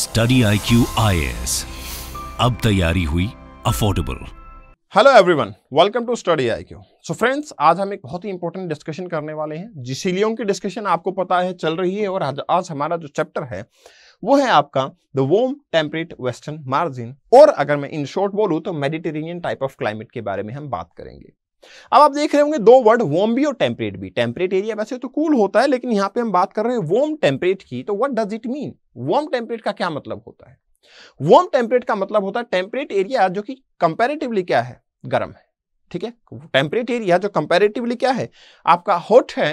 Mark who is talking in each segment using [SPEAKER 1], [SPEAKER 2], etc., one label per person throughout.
[SPEAKER 1] study I Q अब तैयारी हुई affordable hello everyone welcome to study I Q so friends आज हम एक बहुत ही इंपॉर्टेंट डिस्कशन करने वाले हैं जिसीलियों की डिस्कशन आपको पता है चल रही है और आज, आज हमारा जो चैप्टर है वो है आपका the warm temperate western margin और अगर मैं इन शॉर्ट बोलूँ तो मेडिटेरेनियन टाइप ऑफ क्लाइमेट के बारे में हम बात करेंगे अब आप देख रहे होंगे दो वर्ड वॉम भी और टेम्परेट भी टेम्परेट एरिया वैसे तो कूल होता है लेकिन यहां पे हम बात कर रहे हैं वॉम टेम्परेट की तो what does it mean warm temperate का क्या मतलब होता है वॉम टेम्परेट का मतलब होता है टेम्परेट एरिया जो कि कंपेरेटिवली क्या है गर्म है ठीक है टेम्परेट एरिया जो कंपेरेटिवली क्या है आपका हॉट है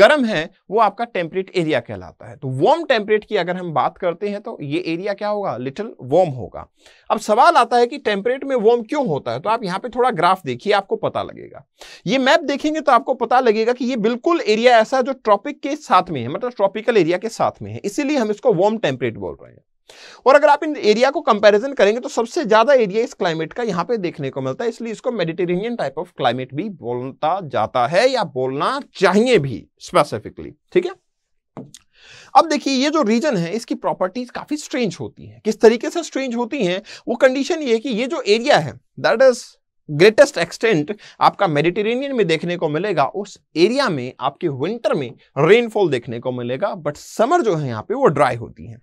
[SPEAKER 1] गर्म है वो आपका टेम्परेट एरिया कहलाता है तो वार्म टेम्परेट की अगर हम बात करते हैं तो ये एरिया क्या होगा लिटिल वार्म होगा अब सवाल आता है कि टेम्परेट में वार्म क्यों होता है तो आप यहाँ पे थोड़ा ग्राफ देखिए आपको पता लगेगा ये मैप देखेंगे तो आपको पता लगेगा कि ये बिल्कुल एरिया ऐसा जो ट्रॉपिक के साथ में है मतलब ट्रॉपिकल एरिया के साथ में है इसीलिए हम इसको वार्म टेम्परेट बोल रहे हैं और अगर आप इन एरिया को कंपैरिजन करेंगे तो सबसे ज्यादा एरिया इस क्लाइमेट का यहां पे देखने को मिलता है इसलिए इसको मेडिटेरेनियन टाइप ऑफ क्लाइमेट भी बोलता जाता है या बोलना चाहिए भी स्पेसिफिकली ठीक है अब देखिए ये जो रीजन है इसकी प्रॉपर्टीज काफी स्ट्रेंज होती है किस तरीके से स्ट्रेंज होती हैं वो कंडीशन ये है कि ये जो एरिया है दैट इज ग्रेटेस्ट एक्सटेंट आपका मेडिटेरेनियन में देखने को मिलेगा उस एरिया में आपके विंटर में रेनफॉल देखने को मिलेगा बट समर जो है यहाँ पे वो ड्राई होती है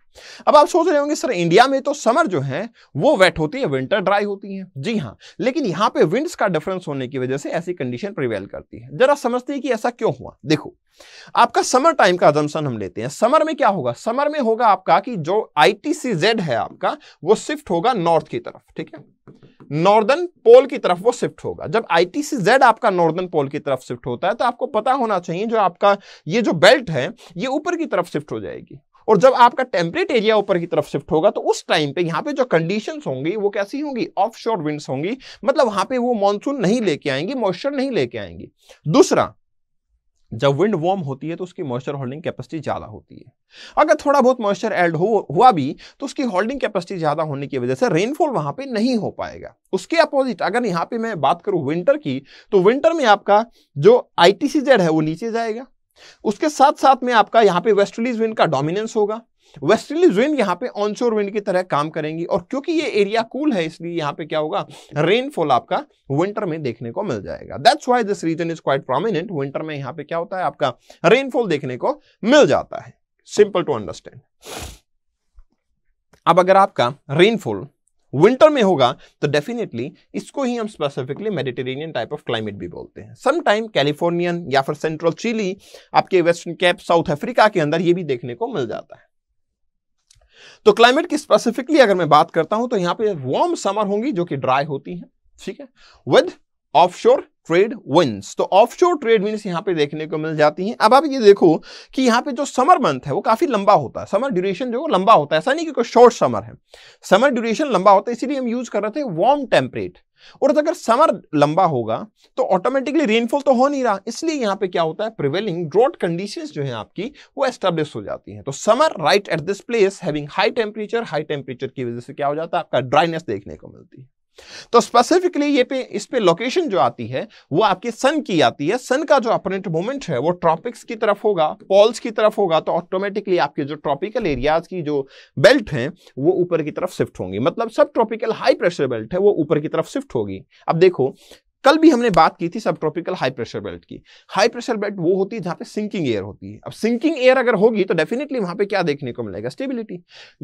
[SPEAKER 1] अब आप सोच रहे होंगे सर इंडिया में तो समर जो है वो वेट होती है विंटर ड्राई होती है जी हाँ लेकिन यहाँ पे विंड्स का डिफरेंस होने की वजह से ऐसी कंडीशन प्रिवेल करती है जरा समझते हैं कि ऐसा क्यों हुआ देखो आपका समर टाइम का अजम्पन हम लेते हैं समर में क्या होगा समर में होगा आपका कि जो आई है आपका वो शिफ्ट होगा नॉर्थ की तरफ ठीक है नॉर्दर्न पोल की तरफ वो शिफ्ट होगा जब आईटीसी जेड आपका नॉर्दर्न पोल की तरफ शिफ्ट होता है तो आपको पता होना चाहिए जो आपका ये जो बेल्ट है ये ऊपर की तरफ शिफ्ट हो जाएगी और जब आपका टेम्परेट एरिया ऊपर की तरफ शिफ्ट होगा तो उस टाइम पे यहाँ पे जो कंडीशन होंगी वो कैसी होंगी ऑफ विंड्स होंगी मतलब वहां पे वो मानसून नहीं लेके आएंगी मॉइस्चर नहीं लेके आएंगी दूसरा जब विंड वॉर्म होती है तो उसकी मॉइस्चर होल्डिंग कैपेसिटी ज़्यादा होती है अगर थोड़ा बहुत मॉइस्चर एड हो हुआ भी तो उसकी होल्डिंग कैपेसिटी ज़्यादा होने की वजह से रेनफॉल वहाँ पे नहीं हो पाएगा उसके अपोजिट अगर यहाँ पे मैं बात करूँ विंटर की तो विंटर में आपका जो आई है वो नीचे जाएगा उसके साथ साथ में आपका यहाँ पे वेस्टर्लीज विंड का डोमिनेंस होगा वेस्टर्नली विंड यहाँ पे ऑनशोर विंड की तरह काम करेंगी और क्योंकि ये एरिया कूल है इसलिए यहाँ पे क्या होगा रेनफॉल आपका विंटर में देखने को मिल जाएगा that's why this region is quite prominent winter में यहाँ पे क्या होता है आपका रेनफॉल देखने को मिल जाता है सिंपल टू अंडरस्टैंड अब अगर आपका रेनफॉल विंटर में होगा तो डेफिनेटली इसको ही हम specifically Mediterranean type of climate भी बोलते हैं समटाइम कैलिफोर्नियन या फिर सेंट्रल चिली आपके वेस्टर्न कैप साउथ अफ्रीका के अंदर ये भी देखने को मिल जाता है तो क्लाइमेट की स्पेसिफिकली अगर मैं बात करता हूं तो यहां पे वार्म समर होंगी जो कि ड्राई होती है ठीक है with offshore trade winds तो ऑफशोर ट्रेड विंस यहाँ पे देखने को मिल जाती हैं अब आप ये देखो कि यहाँ पे जो समर मंथ है वो काफी लंबा होता है समर ड्यूरेशन जो लंबा होता है ऐसा नहीं कि कोई शॉर्ट समर है समर ड्यूरेशन लंबा होता है इसीलिए हम यूज कर रहे थे वार्म टेम्परेट और अगर समर लंबा होगा तो ऑटोमेटिकली रेनफॉल तो हो नहीं रहा इसलिए यहां पे क्या होता है प्रिवेलिंग ड्रॉट कंडीशन जो है आपकी वो एस्टेब्लिश हो जाती है तो summer right at this place having high temperature high temperature की वजह से क्या हो जाता है आपका ड्राइनेस देखने को मिलती है तो स्पेसिफिकली ये पे इस पे लोकेशन जो आती है वो आपके सन की आती है सन का जो अपरेंट मोमेंट है वो ट्रॉपिक्स की तरफ होगा पॉल्स की तरफ होगा तो ऑटोमेटिकली आपके जो ट्रॉपिकल एरियाज की जो बेल्ट हैं वो ऊपर की तरफ शिफ्ट होंगी मतलब सब ट्रॉपिकल हाई प्रेशर बेल्ट है वो ऊपर की तरफ शिफ्ट होगी अब देखो कल भी हमने बात की थी subtropical high pressure belt की हाई प्रेशर बेल्ट वो होती है जहां पे सिंकिंग एयर होती है अब सिंकिंग एयर अगर होगी तो डेफिनेटली वहां पे क्या देखने को मिलेगा स्टेबिलिटी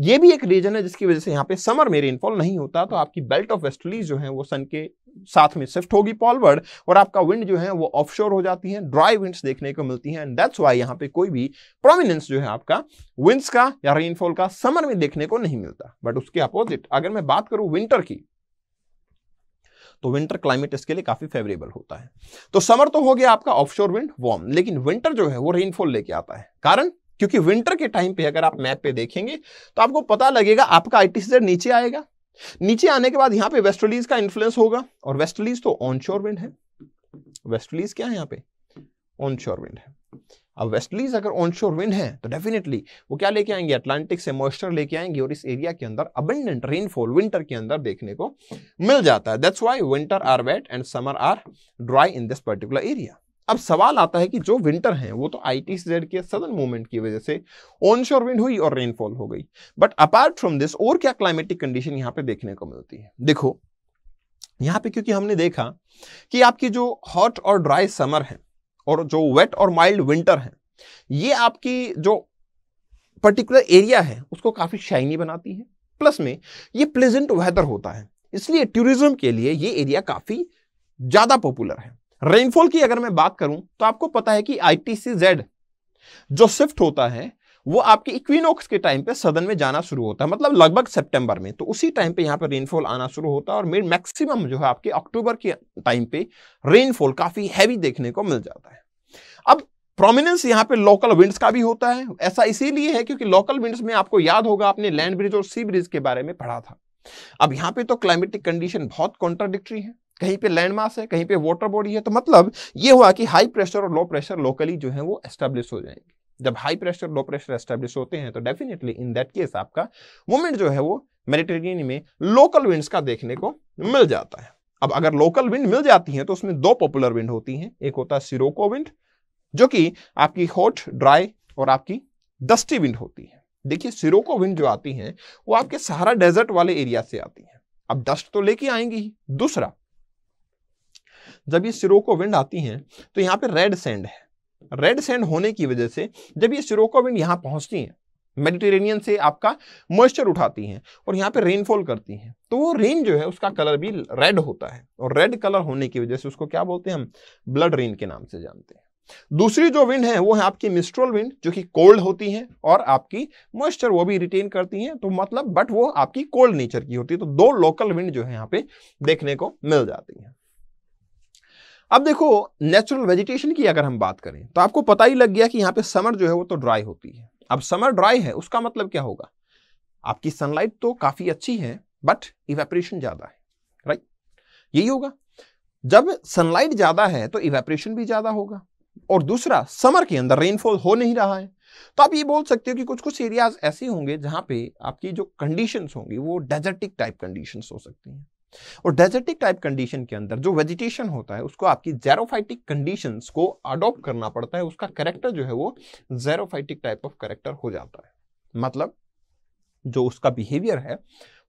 [SPEAKER 1] ये भी एक रीजन है जिसकी वजह से यहाँ पे समर में रेनफॉल नहीं होता तो आपकी बेल्ट ऑफ वेस्टलीज जो है वो सन के साथ में शिफ्ट होगी पॉलवर्ड और आपका विंड जो है वो ऑफशोर हो जाती है ड्राई विंड्स देखने को मिलती है एंड दैट्स वाई यहाँ पे कोई भी प्रोमिनेंस जो है आपका विंड्स का या रेनफॉल का समर में देखने को नहीं मिलता बट उसके अपोजिट अगर मैं बात करूँ विंटर की तो विंटर क्लाइमेट इसके लिए काफ़ी फेवरेबल होता है तो समर तो हो गया आपका ऑफशोर विंड वार्म लेकिन विंटर जो है वो रेनफॉल लेके आता है कारण क्योंकि विंटर के टाइम पे अगर आप मैप पे देखेंगे तो आपको पता लगेगा आपका आईटीसी नीचे आएगा नीचे आने के बाद यहां पे वेस्टलीज का इन्फ्लुएंस होगा और वेस्टलीज तो ऑनशोर विंड है वेस्टलीज क्या है यहाँ पे ऑनशोर विंड है अब वेस्टलीज अगर ऑनशोर विंड है तो डेफिनेटली वो क्या लेके आएंगे अटलांटिक से मॉइस्चर लेके आएंगे और इस एरिया के अंदर अबंडेंट रेनफॉल विंटर के अंदर देखने को मिल जाता है that's why winter are wet and summer are dry in this particular area अब सवाल आता है कि जो विंटर हैं वो तो आई टी के सदन मूवमेंट की वजह से ऑनशोर विंड हुई और रेनफॉल हो गई बट अपार्ट फ्रॉम दिस और क्या क्लाइमेटिक कंडीशन यहाँ पे देखने को मिलती है देखो यहाँ पे क्योंकि हमने देखा कि आपकी जो हॉट और ड्राई समर है और जो वेट और माइल्ड विंटर है ये आपकी जो पर्टिकुलर एरिया है उसको काफ़ी शाइनी बनाती है प्लस में ये प्लेजेंट वेदर होता है इसलिए टूरिज्म के लिए ये एरिया काफ़ी ज़्यादा पॉपुलर है रेनफॉल की अगर मैं बात करूं तो आपको पता है कि आई टी सी जेड जो शिफ्ट होता है वो आपके इक्विनोक्स के टाइम पे सदन में जाना शुरू होता है मतलब लगभग सितंबर में तो उसी टाइम पे यहाँ पे रेनफॉल आना शुरू होता है और मेड मैक्सिमम जो है आपके अक्टूबर के टाइम पे रेनफॉल काफ़ी हैवी देखने को मिल जाता है अब प्रोमिनेंस यहाँ पे लोकल विंड्स का भी होता है ऐसा इसीलिए है क्योंकि लोकल विंड्स में आपको याद होगा आपने लैंड ब्रिज और सी ब्रिज के बारे में पढ़ा था अब यहाँ पे तो क्लाइमेटिक कंडीशन बहुत कॉन्ट्राडिक्ट्री है कहीं पे लैंड मास है कहीं पे वाटर बॉडी है तो मतलब ये हुआ कि हाई प्रेशर और लो प्रेशर लोकली जो है वो एस्टेब्लिश हो जाएंगे जब high pressure low pressure establish होते हैं तो डेफिनेटली इन दैट केस आपका मूवमेंट जो है वो मेडिटेरियन में लोकल विंड्स का देखने को मिल जाता है अब अगर लोकल विंड मिल जाती है तो उसमें दो पॉपुलर विंड होती हैं एक होता है सिरोको विंड जो कि आपकी हॉट ड्राई और आपकी डस्टी विंड होती है देखिए सिरोको विंड जो आती हैं वो आपके सहारा डेजर्ट वाले एरिया से आती हैं अब डस्ट तो लेके आएंगी ही दूसरा जब ये सिरोको विंड आती हैं तो यहाँ पे रेड सैंड है रेड सैंड होने की वजह से जब ये विंड यहाँ पहुँचती हैं मेडिटेरेनियन से आपका मॉइस्चर उठाती हैं और यहाँ पे रेनफॉल करती हैं तो वो रेन जो है उसका कलर भी रेड होता है और रेड कलर होने की वजह से उसको क्या बोलते हैं हम ब्लड रेन के नाम से जानते हैं दूसरी जो विंड है वो है आपकी मिस्ट्रोल विंड जो कि कोल्ड होती है और आपकी मॉइस्चर वो भी रिटेन करती हैं तो मतलब बट वो आपकी कोल्ड नेचर की होती है तो दो लोकल विंड जो है यहाँ पे देखने को मिल जाती है अब देखो नेचुरल वेजिटेशन की अगर हम बात करें तो आपको पता ही लग गया कि यहाँ पे समर जो है वो तो ड्राई होती है अब समर ड्राई है उसका मतलब क्या होगा आपकी सनलाइट तो काफ़ी अच्छी है बट इवेपरेशन ज़्यादा है राइट यही होगा जब सनलाइट ज़्यादा है तो इवेपरेशन भी ज़्यादा होगा और दूसरा समर के अंदर रेनफॉल हो नहीं रहा है तो आप ये बोल सकते हो कि कुछ कुछ एरियाज ऐसे होंगे जहाँ पे आपकी जो कंडीशंस होंगी वो डेजर्टिक टाइप कंडीशंस हो सकती हैं और डेजर्टिक टाइप कंडीशन के अंदर जो वेजिटेशन होता है उसको आपकी जेरोफाइटिक कंडीशन को अडोप्ट करना पड़ता है उसका करेक्टर जो है वो जेरोफाइटिक टाइप ऑफ करेक्टर हो जाता है मतलब जो उसका बिहेवियर है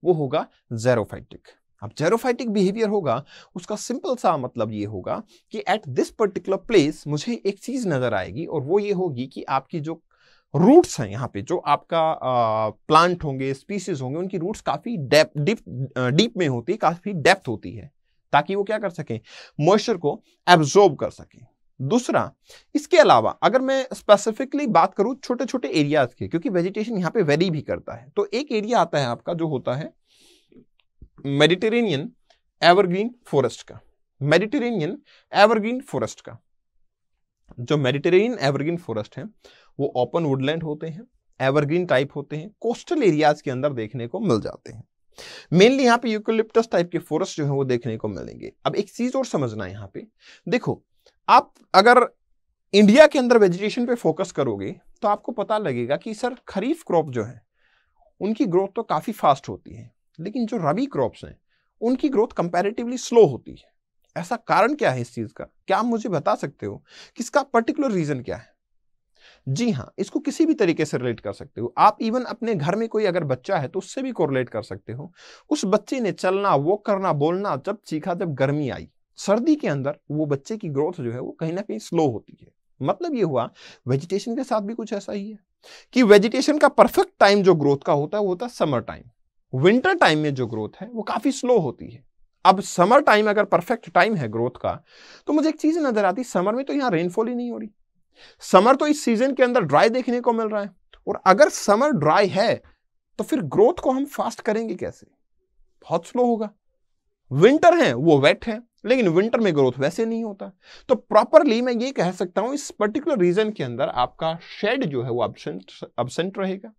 [SPEAKER 1] वो होगा जेरोफाइटिक अब जेरोफाइटिक बिहेवियर होगा उसका सिंपल सा मतलब ये होगा कि एट दिस पर्टिकुलर प्लेस मुझे एक चीज नजर आएगी और वो ये होगी कि आपकी जो रूट्स हैं यहाँ पे जो आपका प्लांट होंगे स्पीसीज होंगे उनकी रूट्स काफ़ी डीप डीप में होती है काफ़ी डेप्थ होती है ताकि वो क्या कर सकें मॉइस्चर को एब्जॉर्ब कर सकें दूसरा इसके अलावा अगर मैं स्पेसिफिकली बात करूँ छोटे छोटे एरियाज के क्योंकि वेजिटेशन यहाँ पे वेरी भी करता है तो एक एरिया आता है आपका जो होता है मेडिटेरेनियन एवरग्रीन फॉरेस्ट का मेडिटेरेनियन एवरग्रीन फॉरेस्ट का जो मेडिटेरेनियन एवरग्रीन फॉरेस्ट हैं वो ओपन वुडलैंड होते हैं एवरग्रीन टाइप होते हैं कोस्टल एरियाज के अंदर देखने को मिल जाते हैं मेनली यहाँ पे यूकोलिप्टस टाइप के फॉरेस्ट जो है वो देखने को मिलेंगे अब एक चीज और समझना है यहाँ पे देखो आप अगर इंडिया के अंदर वेजिटेशन पे फोकस करोगे तो आपको पता लगेगा कि सर खरीफ क्रॉप जो है उनकी ग्रोथ तो काफ़ी फास्ट होती है लेकिन जो रबी क्रॉप्स हैं उनकी ग्रोथ कंपैरेटिवली स्लो होती है ऐसा कारण क्या है इस चीज़ का क्या आप मुझे बता सकते हो कि इसका पर्टिकुलर रीज़न क्या है जी हाँ इसको किसी भी तरीके से रिलेट कर सकते हो आप इवन अपने घर में कोई अगर बच्चा है तो उससे भी कोरिलेट कर सकते हो उस बच्चे ने चलना वॉक करना बोलना जब सीखा जब गर्मी आई सर्दी के अंदर वो बच्चे की ग्रोथ जो है वो कहीं ना कहीं स्लो होती है मतलब ये हुआ वेजिटेशन के साथ भी कुछ ऐसा ही है कि वेजिटेशन का परफेक्ट टाइम जो ग्रोथ का होता है वो होता है समर टाइम विंटर टाइम में जो ग्रोथ है वो काफ़ी स्लो होती है अब समर टाइम अगर परफेक्ट टाइम है ग्रोथ का तो मुझे एक चीज नजर आती समर में तो यहां रेनफॉल ही नहीं हो रही समर तो इस सीजन के अंदर ड्राई देखने को मिल रहा है और अगर समर ड्राई है तो फिर ग्रोथ को हम फास्ट करेंगे कैसे बहुत स्लो होगा विंटर है वो वेट है लेकिन विंटर में ग्रोथ वैसे नहीं होता तो प्रॉपरली मैं ये कह सकता हूं इस पर्टिकुलर रीजन के अंदर आपका शेड जो है वो अब्सेंट अब्सेंट रहेगा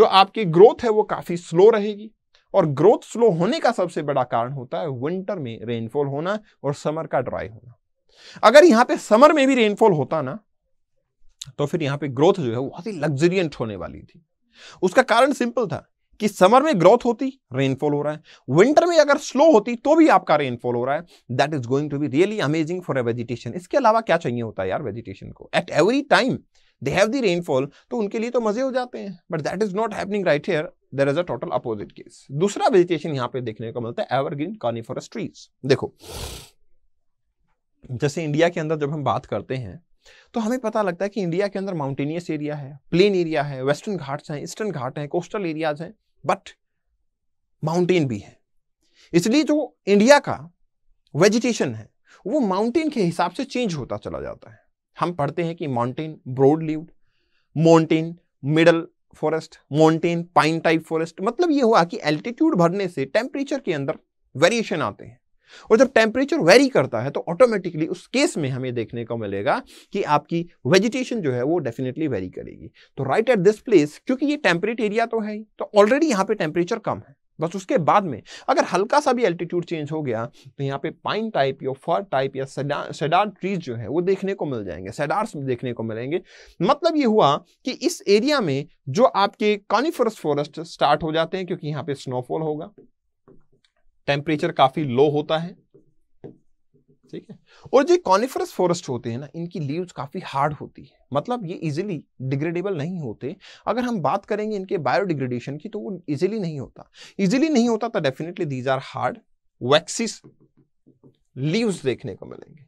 [SPEAKER 1] जो आपकी ग्रोथ है वो काफी स्लो रहेगी और ग्रोथ स्लो होने का सबसे बड़ा कारण होता है विंटर में रेनफॉल होना और समर का ड्राई होना अगर यहां पे समर में भी रेनफॉल होता ना तो फिर यहां पे ग्रोथ जो है बहुत ही लग्जरियंट होने वाली थी उसका कारण सिंपल था कि समर में ग्रोथ होती रेनफॉल हो रहा है विंटर में अगर स्लो होती तो भी आपका रेनफॉल हो रहा है that is going to be really amazing for a vegetation इसके अलावा क्या चाहिए होता है यार वेजिटेशन को at every time they have the rainfall तो उनके लिए तो मजे हो जाते हैं but that is not happening right here there is a total opposite case दूसरा वेजिटेशन यहाँ पे देखने को मिलता है एवरग्रीन कॉर्निफोरस ट्रीज देखो जैसे इंडिया के अंदर जब हम बात करते हैं तो हमें पता लगता है कि इंडिया के अंदर माउंटेनियस एरिया है प्लेन एरिया है वेस्टर्न घाट्स हैं ईस्टर्न घाट हैं कोस्टल एरियाज हैं बट माउंटेन भी है इसलिए जो इंडिया का वेजिटेशन है वो माउंटेन के हिसाब से चेंज होता चला जाता है हम पढ़ते हैं कि mountain broad leaf mountain middle forest mountain pine type forest मतलब ये हुआ कि एल्टीट्यूड भरने से टेम्परेचर के अंदर वेरिएशन आते हैं और जब टेम्परेचर वेरी करता है तो ऑटोमेटिकली उस केस में हमें देखने को मिलेगा कि आपकी वेजिटेशन जो है वो डेफिनेटली वेरी करेगी तो राइट एट दिस प्लेस क्योंकि ये टेम्परेट एरिया तो है तो ऑलरेडी यहां पे टेम्परेचर कम है बस उसके बाद में अगर हल्का सा भी एल्टीट्यूड चेंज हो गया तो यहाँ पे पाइन टाइप या फर टाइप या सेडार ट्रीज जो है वो देखने को मिल जाएंगे सेडार्स देखने को मिलेंगे मतलब ये हुआ कि इस एरिया में जो आपके कॉनिफरस फॉरेस्ट स्टार्ट हो जाते हैं क्योंकि यहाँ पे स्नोफॉल होगा टेम्परेचर काफ़ी लो होता है ठीक है और जो कॉनिफरस फॉरेस्ट होते हैं ना इनकी लीव्स काफ़ी हार्ड होती है मतलब ये इजिली डिग्रेडेबल नहीं होते अगर हम बात करेंगे इनके बायोडिग्रेडेशन की तो वो इजिली नहीं होता इजिली नहीं होता तो definitely these are hard waxy leaves देखने को मिलेंगे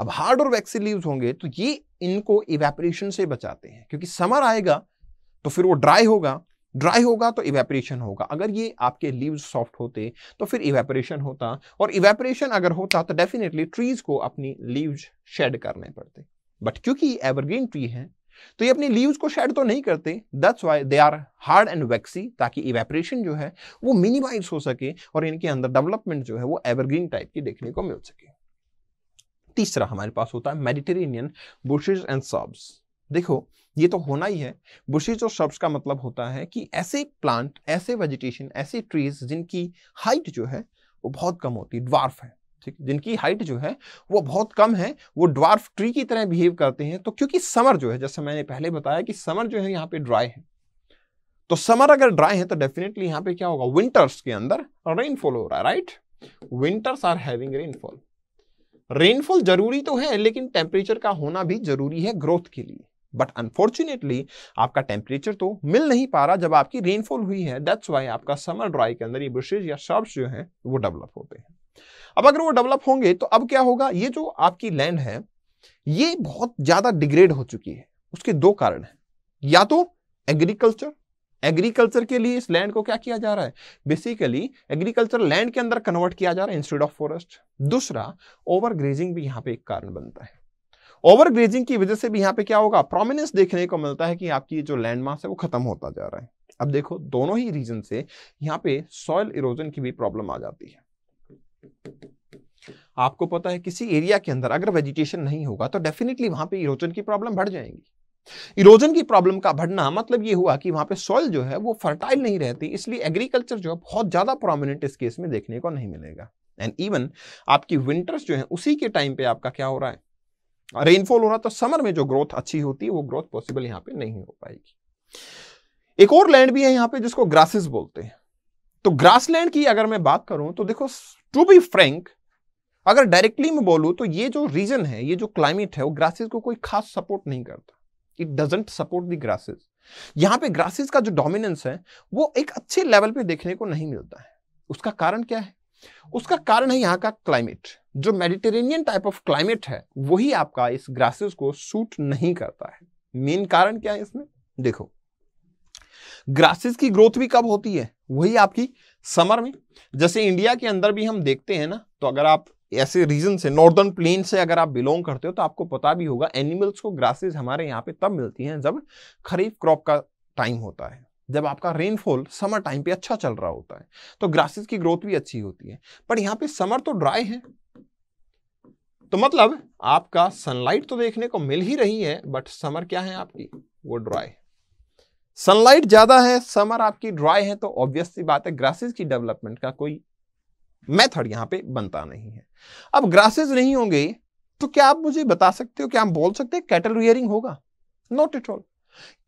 [SPEAKER 1] अब हार्ड और वैक्सी लीव्स होंगे तो ये इनको इवेपरेशन से बचाते हैं क्योंकि समर आएगा तो फिर वो ड्राई होगा ड्राई होगा तो इवेपरेशन होगा अगर ये आपके लीव्स सॉफ्ट होते तो फिर इवेपरेशन होता और इवेपरेशन अगर होता तो डेफिनेटली ट्रीज को अपनी लीव्स शेड करने पड़ते बट क्योंकि एवरग्रीन ट्री है तो ये अपनी लीव्स को शेड तो नहीं करते that's why they are hard and waxy ताकि इवेपरेशन जो है वो मिनिमाइज हो सके और इनके अंदर डेवलपमेंट जो है वो एवरग्रीन टाइप की देखने को मिल सके तीसरा हमारे पास होता है मेडिटेरेनियन बुशेज एंड सब्स देखो ये तो होना ही है बुशीज और शब्स का मतलब होता है कि ऐसे प्लांट ऐसे वेजिटेशन ऐसे ट्रीज जिनकी हाइट जो है वो बहुत कम होती है ड्वार्फ है ठीक जिनकी हाइट जो है वो बहुत कम है वो ड्वार्फ ट्री की तरह बिहेव करते हैं तो क्योंकि समर जो है जैसे मैंने पहले बताया कि समर जो है यहाँ पे ड्राई है तो समर अगर ड्राई है तो डेफिनेटली यहाँ पे क्या होगा विंटर्स के अंदर रेनफॉल हो रहा है right winters are having rainfall rainfall जरूरी तो है लेकिन टेम्परेचर का होना भी जरूरी है ग्रोथ के लिए बट अनफॉर्चुनेटली आपका टेम्परेचर तो मिल नहीं पा रहा जब आपकी रेनफॉल हुई है दैट्स वाई आपका समर ड्राई के अंदर ये ब्रशेज या शर्ब्स जो हैं वो डेवलप होते हैं अब अगर वो डेवलप होंगे तो अब क्या होगा ये जो आपकी लैंड है ये बहुत ज़्यादा डिग्रेड हो चुकी है उसके दो कारण हैं या तो एग्रीकल्चर एग्रीकल्चर के लिए इस लैंड को क्या किया जा रहा है बेसिकली एग्रीकल्चर लैंड के अंदर कन्वर्ट किया जा रहा है इंस्टेड ऑफ फॉरेस्ट दूसरा ओवर ग्रेजिंग भी यहां पे एक कारण बनता है ओवर ग्रेजिंग की वजह से भी यहाँ पे क्या होगा प्रोमिनेंस देखने को मिलता है कि आपकी जो लैंड है वो खत्म होता जा रहा है अब देखो दोनों ही रीजन से यहाँ पे सॉइल इरोजन की भी प्रॉब्लम आ जाती है आपको पता है किसी एरिया के अंदर अगर वेजिटेशन नहीं होगा तो डेफिनेटली वहां पे इरोजन की प्रॉब्लम बढ़ जाएंगी इरोजन की प्रॉब्लम का बढ़ना मतलब ये हुआ कि वहां पे सॉइल जो है वो फर्टाइल नहीं रहती इसलिए एग्रीकल्चर जो है बहुत ज्यादा प्रोमिनेंट इस केस में देखने को नहीं मिलेगा एंड इवन आपकी विंटर्स जो है उसी के टाइम पे आपका क्या हो रहा है रेनफॉल हो रहा तो समर में जो ग्रोथ अच्छी होती है वो ग्रोथ पॉसिबल यहाँ पे नहीं हो पाएगी एक और लैंड भी है यहाँ पे जिसको ग्रासेस बोलते हैं तो ग्रासलैंड की अगर मैं बात करूं तो देखो टू बी फ्रैंक अगर डायरेक्टली मैं बोलूं तो ये जो रीजन है ये जो क्लाइमेट है वो ग्रासेस को कोई खास सपोर्ट नहीं करता it doesn't support the grasses यहाँ पे ग्रासेस का जो डोमिनेंस है वो एक अच्छे लेवल पे देखने को नहीं मिलता है उसका कारण क्या है उसका कारण है यहाँ का क्लाइमेट जो मेडिटेरेनियन टाइप ऑफ क्लाइमेट है वही आपका इस ग्रासेस को सूट नहीं करता है मेन कारण क्या है इसमें देखो ग्रासेस की ग्रोथ भी कब होती है वही आपकी समर में जैसे इंडिया के अंदर भी हम देखते हैं ना तो अगर आप ऐसे रीजन से नॉर्दर्न प्लेन से अगर आप बिलोंग करते हो तो आपको पता भी होगा एनिमल्स को ग्रासेस हमारे यहाँ पे तब मिलती हैं जब खरीफ क्रॉप का टाइम होता है जब आपका रेनफॉल समर टाइम पे अच्छा चल रहा होता है तो ग्रासेस की ग्रोथ भी अच्छी होती है पर यहाँ पे समर तो ड्राई है तो मतलब आपका सनलाइट तो देखने को मिल ही रही है बट समर क्या है आपकी वो ड्राई सनलाइट ज्यादा है समर आपकी ड्राई है तो ऑब्वियसली बात है ग्रासेस की डेवलपमेंट का कोई मेथड यहां पे बनता नहीं है अब ग्रासेस नहीं होंगे तो क्या आप मुझे बता सकते हो क्या आप बोल सकते हैं कैटल रियरिंग होगा not at all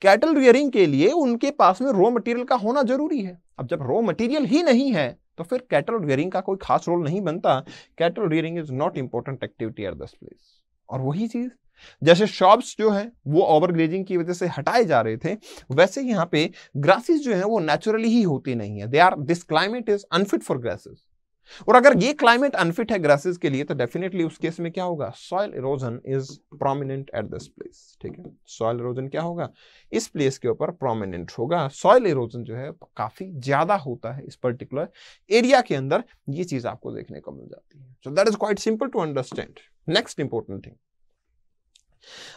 [SPEAKER 1] cattle rearing के लिए उनके पास में रॉ मटेरियल का होना जरूरी है अब जब रॉ मटेरियल ही नहीं है तो फिर कैटल रियरिंग का कोई खास रोल नहीं बनता cattle rearing is not important activity at this place और वही चीज जैसे शॉप्स जो है वो ओवर ग्रेजिंग की वजह से हटाए जा रहे थे वैसे यहाँ पे ग्रासेस जो है वो नेचुरली ही होती नहीं है they are this climate is unfit for grasses और अगर ये क्लाइमेट अनफिट है ग्रासेस के लिए तो डेफिनेटली उस केस में क्या होगा soil erosion is prominent at this place ठीक है सॉयल इरोजन क्या होगा इस प्लेस के ऊपर प्रोमिनेंट होगा सॉयल इरोजन जो है काफी ज्यादा होता है इस पर्टिकुलर एरिया के अंदर ये चीज आपको देखने को मिल जाती है so that is quite simple to understand next important thing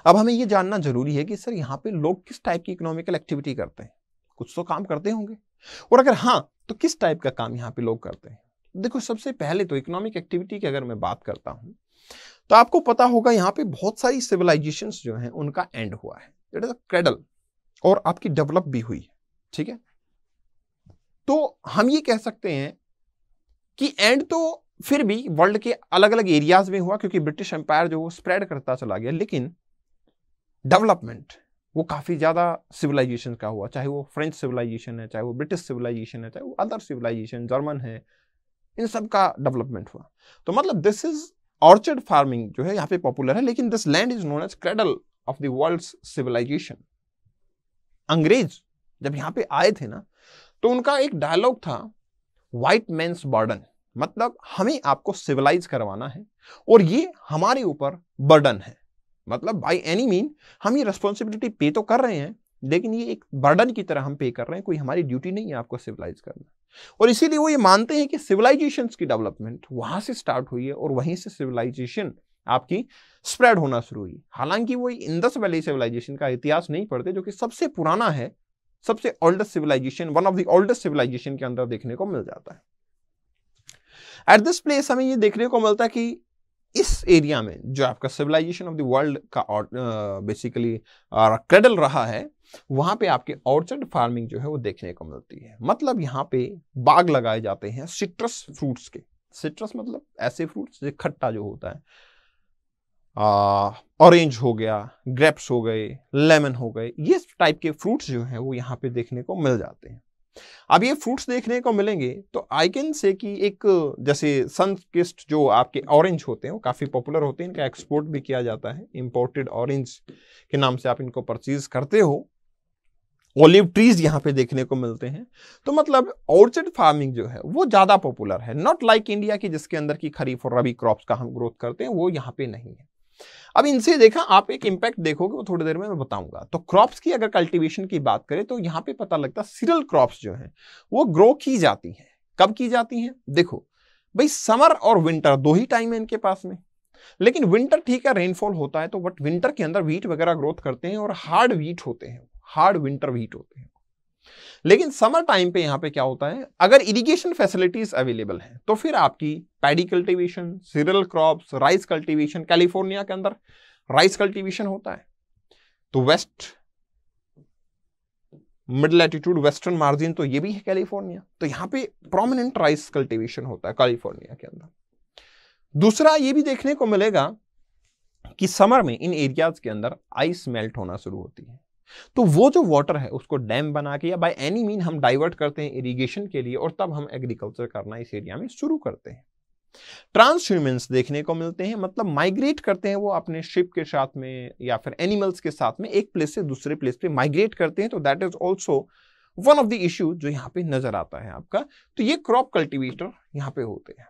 [SPEAKER 1] अब हमें ये जानना जरूरी है कि सर यहां पे लोग किस टाइप की इकोनॉमिकल एक्टिविटी करते हैं कुछ तो काम करते होंगे और अगर हाँ तो किस टाइप का काम यहां पे लोग करते हैं देखो सबसे पहले तो इकोनॉमिक एक्टिविटी की अगर मैं बात करता हूं तो आपको पता होगा यहाँ पे बहुत सारी सिविलाइजेशन जो हैं उनका एंड हुआ है इट इज क्रेडल और आपकी डेवलप भी हुई है ठीक है तो हम ये कह सकते हैं कि एंड तो फिर भी वर्ल्ड के अलग अलग एरियाज में हुआ क्योंकि ब्रिटिश एम्पायर जो वो स्प्रेड करता चला गया लेकिन डेवलपमेंट वो काफ़ी ज़्यादा सिविलाइजेशन का हुआ चाहे वो फ्रेंच सिविलाइजेशन है चाहे वो ब्रिटिश सिविलाइजेशन है चाहे वो अदर सिविलाइजेशन जर्मन है इन सब का डेवलपमेंट हुआ तो मतलब दिस इज ऑर्चर्ड फार्मिंग जो है यहाँ पे पॉपुलर है लेकिन this land is known as cradle of world civilization अंग्रेज जब यहाँ पे आए थे ना तो उनका एक डायलॉग था वाइट मैंस बर्डन मतलब हमें आपको सिविलाइज करवाना है और ये हमारे ऊपर बर्डन है मतलब बाय एनी मीन हम ये रेस्पॉन्सिबिलिटी पे तो कर रहे हैं लेकिन ये एक बर्डन की तरह हम पे कर रहे हैं कोई हमारी ड्यूटी नहीं है आपको सिविलाइज करना और इसीलिए वो ये मानते हैं कि सिविलाइजेशन की डेवलपमेंट वहां से स्टार्ट हुई है और वहीं से सिविलाइजेशन आपकी स्प्रेड होना शुरू हुई हालांकि वो इंदस वैली सिविलाइजेशन का इतिहास नहीं पढ़ते जो कि सबसे पुराना है सबसे oldest civilization one of the oldest civilization के अंदर देखने को मिल जाता है एट दिस प्लेस हमें ये देखने को मिलता है कि इस एरिया में जो आपका सिविलाइजेशन ऑफ द वर्ल्ड का बेसिकली uh, क्रेडल uh, रहा है वहां पे आपके ऑर्चर्ड फार्मिंग जो है वो देखने को मिलती है मतलब यहाँ पे बाग लगाए जाते हैं सिट्रस फ्रूट्स के सिट्रस मतलब ऐसे फ्रूट्स जो खट्टा जो होता है ऑरेंज हो गया ग्रेप्स हो गए लेमन हो गए ये टाइप के फ्रूट्स जो हैं वो यहाँ पे देखने को मिल जाते हैं अब ये फ्रूट्स देखने को मिलेंगे तो आई कैन से कि एक जैसे सनकिस्ट जो आपके ऑरेंज होते हैं वो काफ़ी पॉपुलर होते हैं इनका एक्सपोर्ट भी किया जाता है इम्पोर्टेड ऑरेंज के नाम से आप इनको परचेज करते हो ओलिव ट्रीज यहाँ पे देखने को मिलते हैं तो मतलब ऑर्चिड फार्मिंग जो है वो ज़्यादा पॉपुलर है नॉट लाइक इंडिया की जिसके अंदर की खरीफ और रबी क्रॉप्स का हम ग्रोथ करते हैं वो यहाँ पे नहीं है अब इनसे देखा आप एक इम्पैक्ट देखोगे वो थोड़ी देर में मैं बताऊंगा तो क्रॉप्स की अगर कल्टीवेशन की बात करें तो यहाँ पे पता लगता है सीरल क्रॉप्स जो है वो ग्रो की जाती है कब की जाती है देखो भाई समर और विंटर दो ही टाइम है इनके पास में लेकिन विंटर ठीक है रेनफॉल होता है तो बट विंटर के अंदर वीट वगैरह ग्रोथ करते हैं और हार्ड वीट होते हैं हार्ड विंटर व्हीट होते हैं लेकिन समर टाइम पे यहां पे क्या होता है अगर इरिगेशन फैसिलिटीज अवेलेबल है तो फिर आपकी paddy cultivation cereal crop rice cultivation California के अंदर राइस कल्टीवेशन होता है तो west middle attitude western margin तो ये भी है कैलिफोर्निया तो यहां पे प्रोमिनेंट राइस कल्टीवेशन होता है कैलिफोर्निया के अंदर दूसरा ये भी देखने को मिलेगा कि समर में इन एरियाज के अंदर आइस मेल्ट होना शुरू होती है तो वो जो वाटर है उसको डैम बना के या बाय एनी मीन हम डाइवर्ट करते हैं इरिगेशन के लिए और तब हम एग्रीकल्चर करना इस एरिया में शुरू करते हैं ट्रांसह्यूमेंस देखने को मिलते हैं मतलब माइग्रेट करते हैं वो अपने शिप के साथ में या फिर एनिमल्स के साथ में एक प्लेस से दूसरे प्लेस पे माइग्रेट करते हैं तो that is also one of the issue जो यहाँ पे नजर आता है आपका तो ये क्रॉप कल्टिवेटर यहाँ पे होते हैं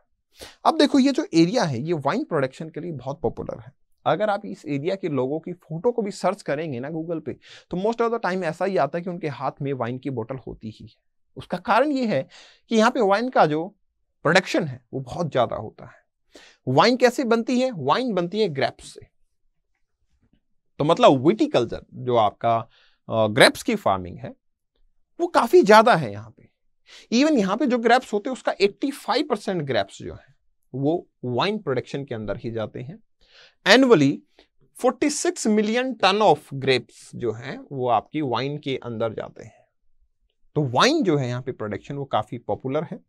[SPEAKER 1] अब देखो ये जो एरिया है ये वाइन प्रोडक्शन के लिए बहुत पॉपुलर है अगर आप इस एरिया के लोगों की फोटो को भी सर्च करेंगे ना गूगल पे तो मोस्ट ऑफ द टाइम ऐसा ही आता है कि उनके हाथ में वाइन की बोतल होती ही है उसका कारण ये है कि यहाँ पे वाइन का जो प्रोडक्शन है वो बहुत ज़्यादा होता है वाइन कैसे बनती है वाइन बनती है ग्रेप्स से तो मतलब विटिकल्चर जो आपका ग्रेप्स की फार्मिंग है वो काफ़ी ज़्यादा है यहाँ पे इवन यहाँ पे जो ग्रेप्स होते हैं उसका 85 परसेंट ग्रेप्स जो है वो वाइन प्रोडक्शन के अंदर ही जाते हैं annually 46 million ton of grapes जो हैं वो आपकी वाइन के अंदर जाते हैं तो वाइन जो है यहाँ पे प्रोडक्शन वो काफ़ी पॉपुलर है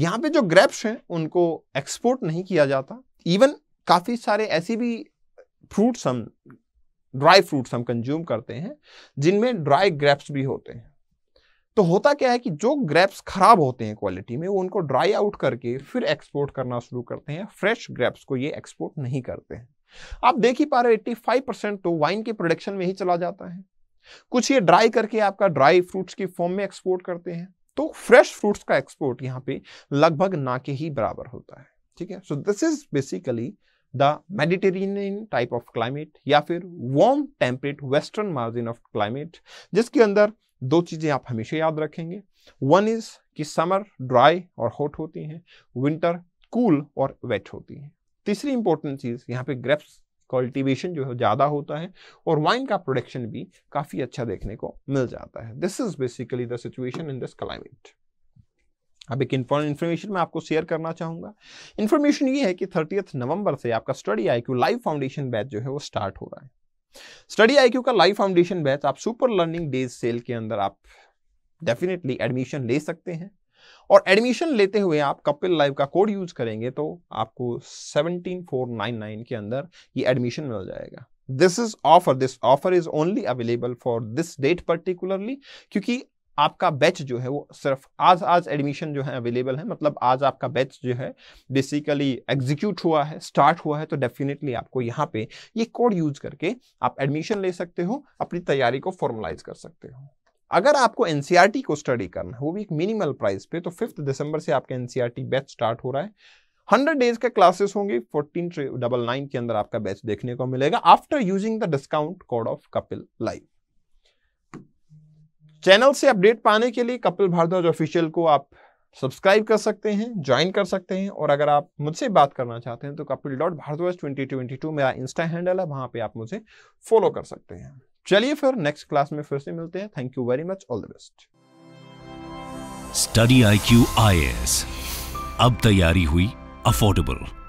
[SPEAKER 1] यहाँ पे जो ग्रेप्स हैं उनको एक्सपोर्ट नहीं किया जाता इवन काफ़ी सारे ऐसी भी फ्रूट्स हम ड्राई फ्रूट्स हम कंज्यूम करते हैं जिनमें ड्राई ग्रेप्स भी होते हैं तो होता क्या है कि जो ग्रेप्स खराब होते हैं क्वालिटी में वो उनको ड्राई आउट करके फिर एक्सपोर्ट करना शुरू करते हैं फ्रेश ग्रेप्स को ये एक्सपोर्ट नहीं करते हैं आप देख ही पा रहे एट्टी फाइव परसेंट तो वाइन के प्रोडक्शन में ही चला जाता है कुछ ये ड्राई करके आपका ड्राई फ्रूट्स की फॉर्म में एक्सपोर्ट करते हैं तो फ्रेश फ्रूट्स का एक्सपोर्ट यहाँ पे लगभग ना के ही बराबर होता है ठीक है so this is basically the Mediterranean type of climate या फिर warm temperate western margin of climate जिसके अंदर दो चीज़ें आप हमेशा याद रखेंगे वन इज़ कि समर ड्राई और हॉट होती हैं विंटर कूल और वेट होती हैं तीसरी इंपॉर्टेंट चीज़ यहाँ पे ग्रेप्स कल्टीवेशन जो है ज़्यादा होता है और वाइन का प्रोडक्शन भी काफ़ी अच्छा देखने को मिल जाता है this is basically the situation in this climate अब एक इन्फॉर्मेशन मैं आपको शेयर करना चाहूँगा इन्फॉर्मेशन ये है कि थर्टीथ नवंबर से आपका study I Q live foundation batch जो है वो स्टार्ट हो रहा है स्टडी आईक्यू का लाइव फाउंडेशन बैच आप सुपर लर्निंग डेज सेल के अंदर आप डेफिनेटली एडमिशन ले सकते हैं और एडमिशन लेते हुए आप कपिल लाइव का कोड यूज करेंगे तो आपको 17499 के अंदर ये एडमिशन मिल जाएगा this is offer this offer is only available for this date particularly क्योंकि आपका बैच जो है वो सिर्फ आज आज एडमिशन जो है अवेलेबल है मतलब आज आपका बैच जो है बेसिकली एग्जीक्यूट हुआ है स्टार्ट हुआ है तो डेफिनेटली आपको यहाँ पे ये कोड यूज करके आप एडमिशन ले सकते हो अपनी तैयारी को फॉर्मलाइज कर सकते हो अगर आपको एन e को स्टडी करना है वो भी एक मिनिमल प्राइस पे तो फिफ्थ दिसंबर से आपका एन बैच स्टार्ट हो रहा है हंड्रेड डेज का क्लासेस होंगे फोर्टीन डबल नाइन के अंदर आपका बैच देखने को मिलेगा after using the discount code of Kapil live channel से अपडेट पाने के लिए कपिल भारद्वाज ऑफिशियल को आप सब्सक्राइब कर सकते हैं ज्वाइन कर सकते हैं और अगर आप मुझसे बात करना चाहते हैं तो Kapil dot Bhardwaj twenty twenty two मेरा इंस्टा हैंडल है वहां पे आप मुझे फॉलो कर सकते हैं चलिए फिर नेक्स्ट क्लास में फिर से मिलते हैं thank you very much all the best study I Q I S अब तैयारी हुई अफोर्डेबल